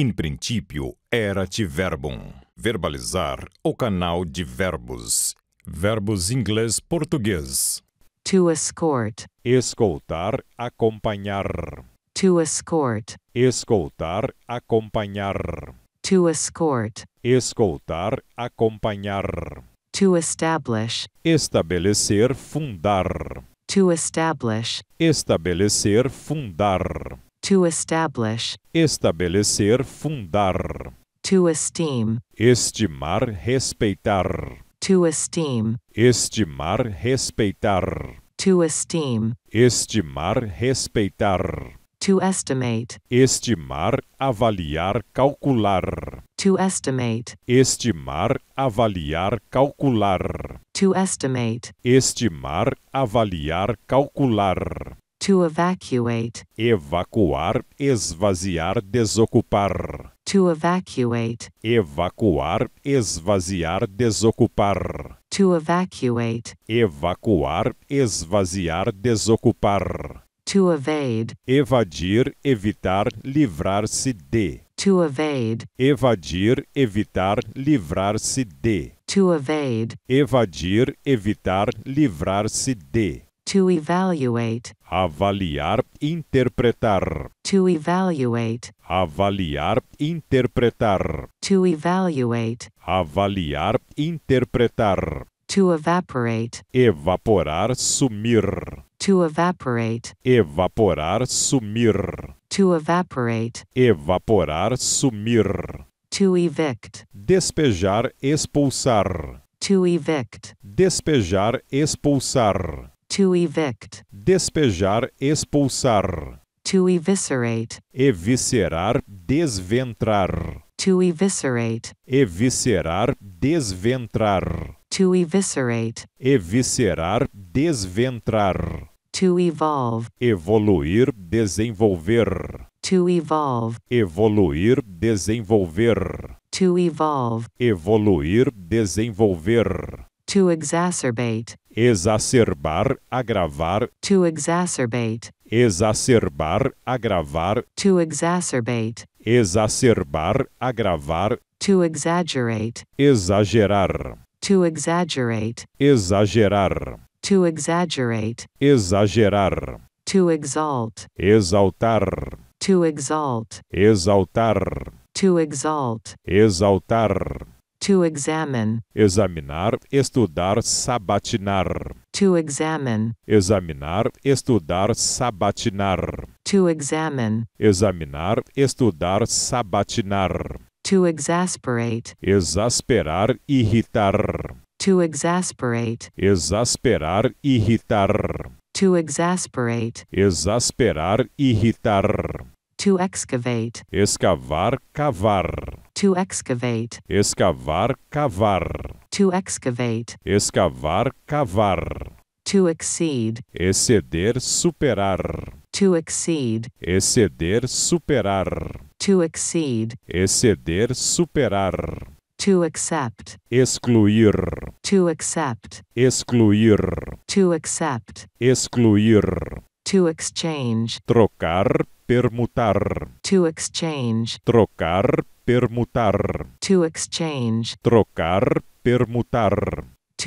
In principio erat verbum. Verbalizar o canal de verbos. Verbos inglês-português. To escort. Escoltar, acompanhar. To escort. Escoltar, acompanhar. To escort. Escoltar, acompanhar. To establish. Estabelecer, fundar. To establish. Estabelecer, fundar. To establish. Estabelecer, fundar. To esteem. Estimar, respeitar. To esteem. Estimar, respeitar. To esteem. Estimar, respeitar. To estimate. Estimar, avaliar, calcular. To estimate. Estimar, avaliar, calcular. To estimate. Estimar, avaliar, calcular. To evacuate. Evacuar, esvaziar, desocupar. To evacuate. Evacuar, esvaziar, desocupar. To evacuate. Evacuar, esvaziar, desocupar. To evade. Evadir, evitar, livrar-se de. To evade. Evadir, evitar, livrar-se de. To evade. Evadir, evitar, livrar-se de. To evaluate. Avaliar, interpretar. To evaluate. Avaliar, interpretar. To evaluate. Avaliar, interpretar. To evaporate. Evaporar, sumir. To evaporate. Evaporar, sumir. To evaporate. Evaporar, sumir. To evict. Despejar, expulsar. To evict. Despejar, expulsar. To evict. Despejar, expulsar. To eviscerate. Eviscerar, desventrar. To eviscerate. Eviscerar, desventrar. To eviscerate. Eviscerar, desventrar. To evolve. Evoluir, desenvolver. To evolve. Evoluir, desenvolver. To evolve. Evoluir, desenvolver. To exacerbate. Exacerbar, agravar. To exacerbate. Exacerbar, agravar. To exacerbate. Exacerbar, agravar. To exaggerate. Exagerar. To exaggerate. Exagerar. To exaggerate. Exagerar. To exalt. Exaltar. To exalt. Exaltar. To exalt. Exaltar. To examine. Examinar, estudar, sabatinar. To examine. Examinar, estudar, sabatinar. To examine. Examinar, estudar, sabatinar. To exasperate. Exasperar, irritar. To exasperate. Exasperar, irritar. To exasperate. Exasperar, irritar. To excavate. Escavar, cavar. To excavate. Escavar, cavar. To excavate. Escavar, cavar. To exceed. Exceder, superar. To exceed. Exceder, superar. To exceed. Exceder, superar. To accept. Excluir. To accept. Excluir. To accept. Excluir. To exchange. Trocar permutar. To exchange. Trocar, permutar. To exchange. Trocar, permutar.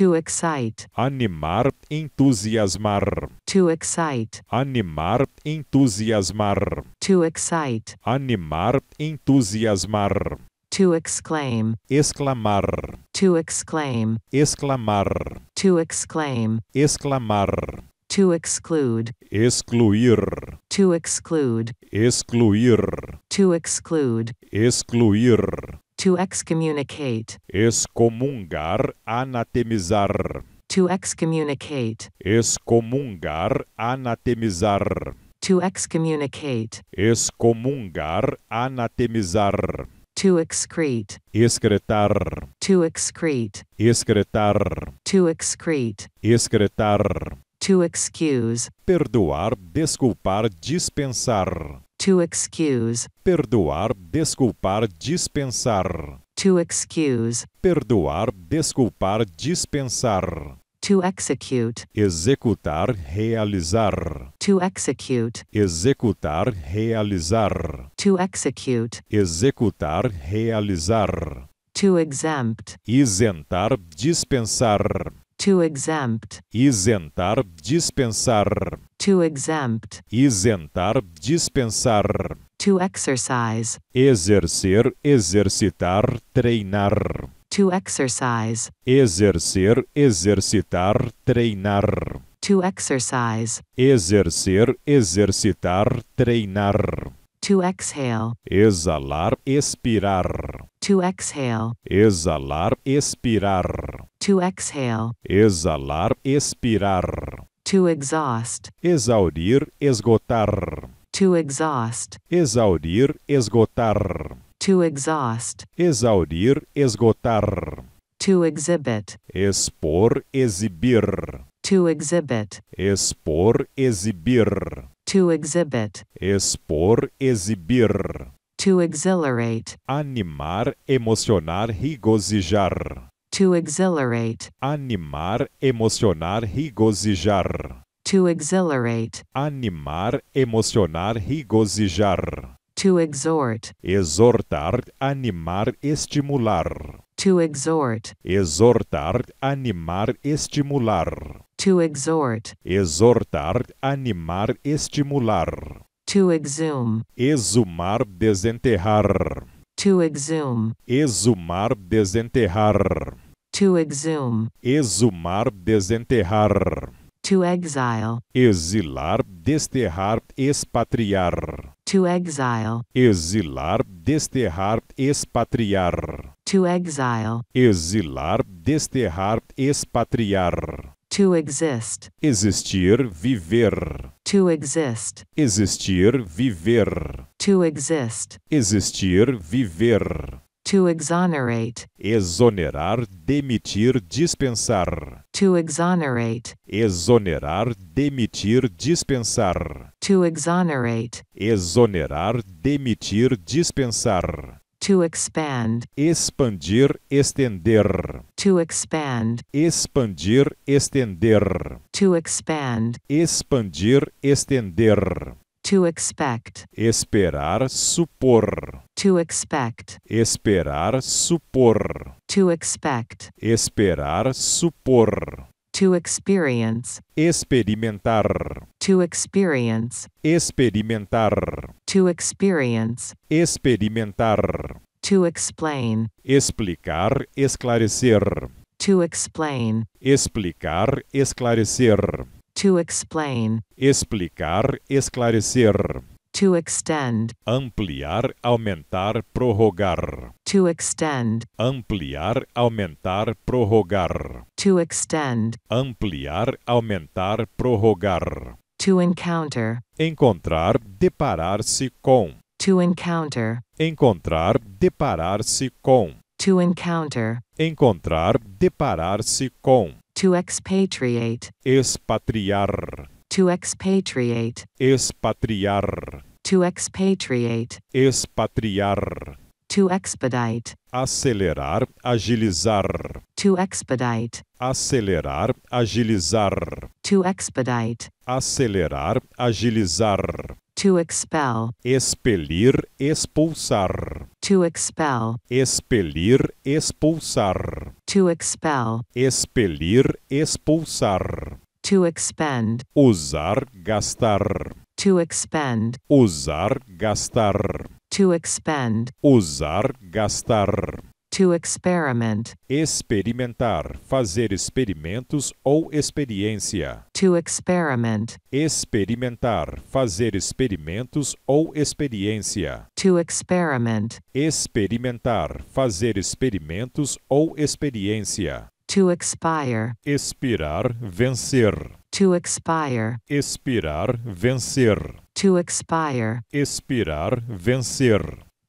To excite. Animar, entusiasmar. To excite. Animar, entusiasmar. To excite. Animar, entusiasmar. To exclaim. Exclamar. To exclaim. Exclamar. To exclaim. Exclamar. To exclude. Excluir. To exclude. Excluir. To exclude. Excluir. To excommunicate. Excomungar, anatemizar. To excommunicate. Excomungar, anatemizar. To excommunicate. Excomungar, anatemizar. To excrete. Excretar. To excrete. Excretar. To excrete. Excretar. to excuse, perdoar, desculpar, dispensar. To excuse, perdoar, desculpar, dispensar. To excuse, perdoar, desculpar, dispensar. To execute, executar, realizar. To execute, executar, realizar. To execute, executar, realizar. To exempt, isentar, dispensar. To exempt. Isentar, dispensar. To exempt. Isentar, dispensar. To exercise. Exercer, exercitar, treinar. To exercise. Exercer, exercitar, treinar. To exercise. Exercer, exercitar, treinar. To exhale. Exalar, expirar. To exhale. Exalar, expirar. To exhale. Exalar, expirar. To exhaust. Exaurir, esgotar. To exhaust. Exaurir, esgotar. To exhaust. Exaurir, esgotar. To exhibit. Expor, exibir. To exhibit. Expor, exibir. To exhibit. Expor, exibir. To exhilarate. Animar, emocionar, regozijar. To exhilarate. Animar, emocionar, regozijar. To exhilarate. Animar, emocionar, regozijar. To exhort. Exortar, animar, estimular. To exhort. Exortar, animar, estimular. To exhort. Exortar, animar, estimular. To exhume. Exumar, desenterrar. To exhume. Exumar, desenterrar. To exhume. Exumar, desenterrar. To exile. Exilar, desterrar, expatriar. To exile. Exilar, desterrar, expatriar. To exile. Exilar, desterrar, expatriar. To exist. Existir, viver. To exist. Existir, viver. To exist. Existir, viver. To exonerate. Exonerar, demitir, dispensar. To exonerate. Exonerar, demitir, dispensar. To exonerate. Exonerar, demitir, dispensar. To expand. Expandir, estender. To expand. Expandir, estender. To expand. Expandir, estender To expect. Esperar, supor. To expect. Esperar, supor. To expect. Esperar, supor. To experience. Experimentar. To experience. Experimentar. To experience. Experimentar. To explain. Explicar, esclarecer. To explain. Explicar, esclarecer. To explain. Explicar, esclarecer. To extend. Ampliar, aumentar, prorrogar. To extend. Ampliar, aumentar, prorrogar. To extend. Ampliar, aumentar, prorrogar. To encounter. Encontrar, deparar-se com. To encounter. Encontrar, deparar-se com. To encounter. Encontrar, deparar-se com. To expatriate. Expatriar. To expatriate. Expatriar. To expatriate. Expatriar. To expedite. Acelerar, agilizar. To expedite. Acelerar, agilizar. To expedite. Acelerar, agilizar. To expel. Expelir, expulsar. To expel. Expelir, expulsar. To expel. Expelir, expulsar. To expend. Usar, gastar. To expend. Usar, gastar. To expend. Usar, gastar. to experiment. Experimentar, fazer experimentos ou experiência. To experiment. Experimentar, fazer experimentos ou experiência. To experiment. Experimentar, fazer experimentos ou experiência. To expire. Expirar, vencer. To expire. Expirar, vencer. To expire. Expirar, vencer.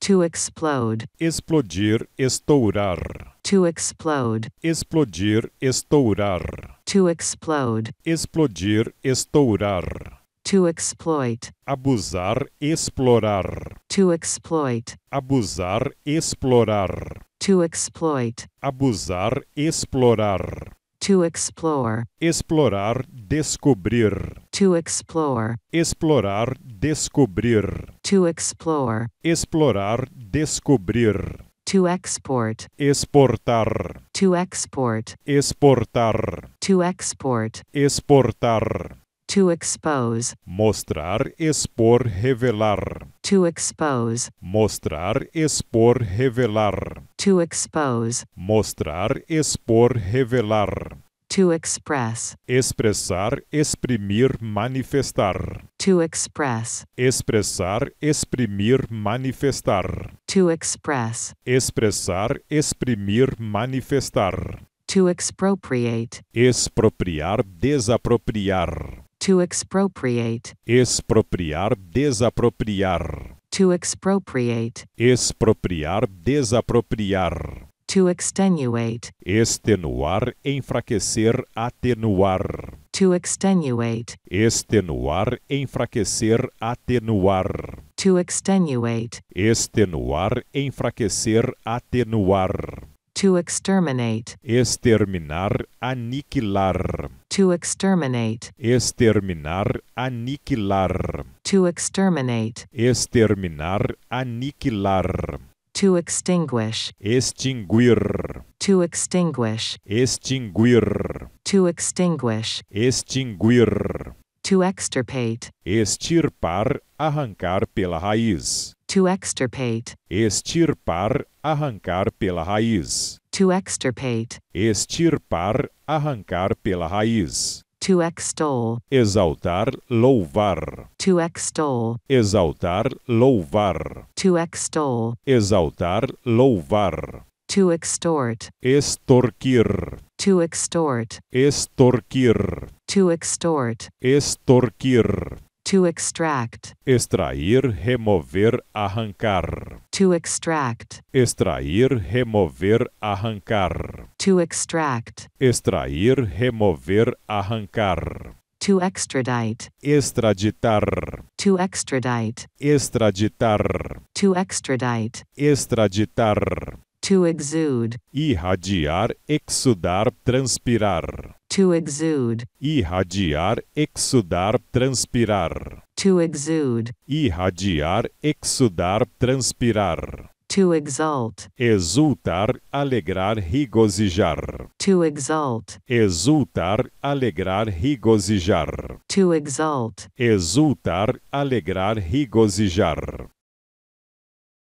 To explode. Explodir, estourar. To explode. Explodir, estourar. To explode. Explodir, estourar. To exploit. Abusar, explorar. To exploit. Abusar, explorar. To exploit. Abusar, explorar. To explore. Explorar, descobrir. To explore. Explorar, descobrir. To explore. Explorar, descobrir. To export. Exportar. To export. Exportar. To export. Exportar. To expose. Mostrar, expor, revelar. To expose. Mostrar, expor, revelar. To expose. Mostrar, expor, revelar. To express. Expressar, exprimir, manifestar. To express. Expressar, exprimir, manifestar. To express. Expressar, exprimir, manifestar. To expropriate. Expropriar, desapropriar. To expropriate. Expropriar, desapropriar. To expropriate. Expropriar, desapropriar. to extenuate. Extenuar, enfraquecer, atenuar. To extenuate. Extenuar, enfraquecer, atenuar. To extenuate. Extenuar, enfraquecer, atenuar. To exterminate. Exterminar, aniquilar. To exterminate. Exterminar, aniquilar. To exterminate. Exterminar, aniquilar. To extinguish. Extinguir. To extinguish. Extinguir. To extinguish. Extinguir. To extirpate. Extirpar, arrancar pela raiz. To extirpate. Extirpar, arrancar pela raiz. To extirpate. Extirpar, arrancar pela raiz. to extol, exaltar, louvar, to extol, exaltar, louvar, to extol, exaltar, louvar, to extort, extorquir, to extort, extorquir, to extort, extorquir To extract. Extrair, remover, arrancar. To extract. Extrair, remover, arrancar. To extract. Extrair, remover, arrancar. To extradite. Extraditar. To extradite. Extraditar. To extradite. Extraditar. To exude. Irradiar, exudar, transpirar. To exude. Irradiar, exudar, transpirar. To exude. Irradiar, exudar, transpirar. To exalt. Exultar, alegrar, regozijar. To exalt. Exultar, alegrar, regozijar. To exalt. Exultar, alegrar, regozijar.